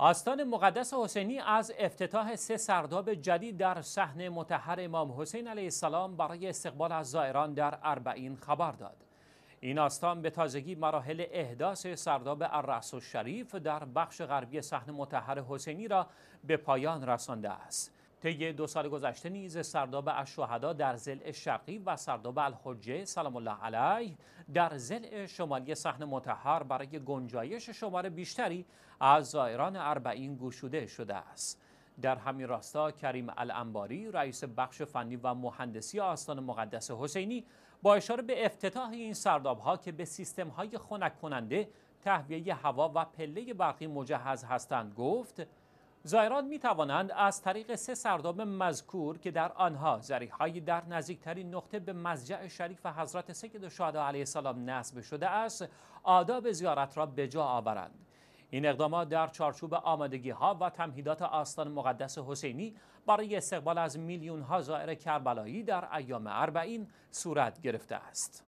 آستان مقدس حسینی از افتتاح سه سرداب جدید در صحن متحر امام حسین علیه السلام برای استقبال از زائران در اربعین خبر داد. این آستان به تازگی مراحل احداث سرداب الرأس شریف در بخش غربی صحن متحر حسینی را به پایان رسانده است. طی دو سال گذشته نیز سرداب الشهدا در زل شرقی و سرداب الحجه سلام الله علیه در زل شمالی صحن متحر برای گنجایش شمار بیشتری از زائران اربعین گشوده شده است در همین راستا کریم الانباری رئیس بخش فنی و مهندسی آستان مقدس حسینی با اشاره به افتتاح این سرداب ها که به سیستم های خنک کننده تهویه هوا و پله برقی مجهز هستند گفت زائران می توانند از طریق سه سردام مذکور که در آنها ذریحهایی در نزدیکترین نقطه به مزجع شریف حضرت سید شهدا علیه السلام نصب شده است آداب زیارت را به جا آورند این اقدامات در چارچوب آمادگی ها و تمهیدات آستان مقدس حسینی برای استقبال از میلیون ها زائر کربلایی در ایام اربعین صورت گرفته است